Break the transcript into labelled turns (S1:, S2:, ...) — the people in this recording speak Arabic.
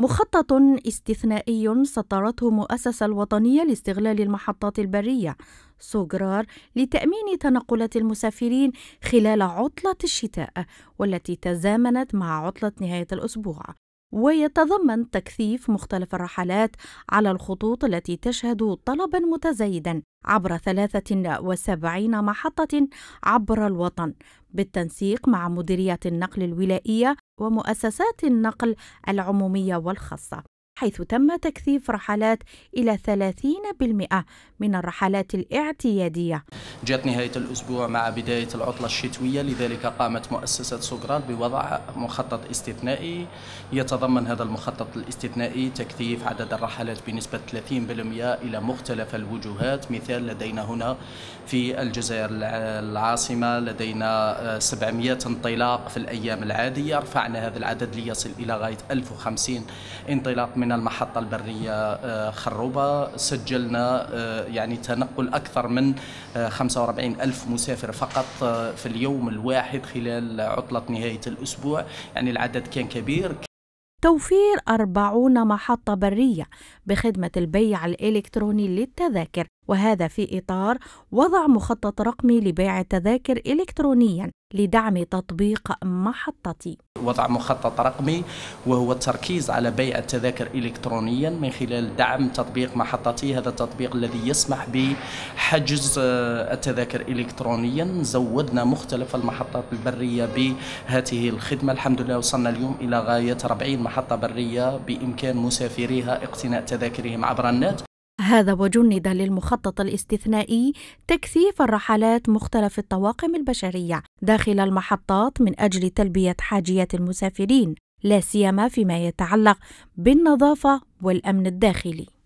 S1: مخطط استثنائي سطرته مؤسسة الوطنية لاستغلال المحطات البرية سوجرار لتأمين تنقلات المسافرين خلال عطلة الشتاء والتي تزامنت مع عطلة نهاية الأسبوع ويتضمن تكثيف مختلف الرحلات على الخطوط التي تشهد طلبا متزايدا عبر 73 محطة عبر الوطن بالتنسيق مع مديريات النقل الولائية ومؤسسات النقل العمومية والخاصة حيث تم تكثيف رحلات إلى 30% من الرحلات الاعتيادية
S2: جاءت نهاية الأسبوع مع بداية العطلة الشتوية لذلك قامت مؤسسة سقراط بوضع مخطط استثنائي يتضمن هذا المخطط الاستثنائي تكثيف عدد الرحلات بنسبة 30% إلى مختلف الوجهات مثال لدينا هنا في الجزائر العاصمة لدينا 700 آه، انطلاق في الأيام العادية رفعنا هذا العدد ليصل إلى غاية 1050 انطلاق من من المحطة البرية آه، خروبة سجلنا آه، يعني تنقل أكثر من 45 آه، ألف مسافر فقط في اليوم الواحد خلال عطلة نهاية الأسبوع يعني العدد كان كبير
S1: توفير 40 محطة برية بخدمة البيع الإلكتروني للتذاكر وهذا في إطار وضع مخطط رقمي لبيع التذاكر إلكترونياً لدعم تطبيق محطتي
S2: وضع مخطط رقمي وهو التركيز على بيع التذاكر إلكترونيا من خلال دعم تطبيق محطتي هذا التطبيق الذي يسمح بحجز آه، التذاكر إلكترونيا زودنا مختلف المحطات البرية بهذه الخدمة الحمد لله وصلنا اليوم إلى غاية 40 محطة برية بإمكان مسافريها اقتناء تذاكرهم عبر النت
S1: هذا وجند للمخطط الاستثنائي تكثيف الرحلات مختلف الطواقم البشرية داخل المحطات من أجل تلبية حاجيات المسافرين لا سيما فيما يتعلق بالنظافة والأمن الداخلي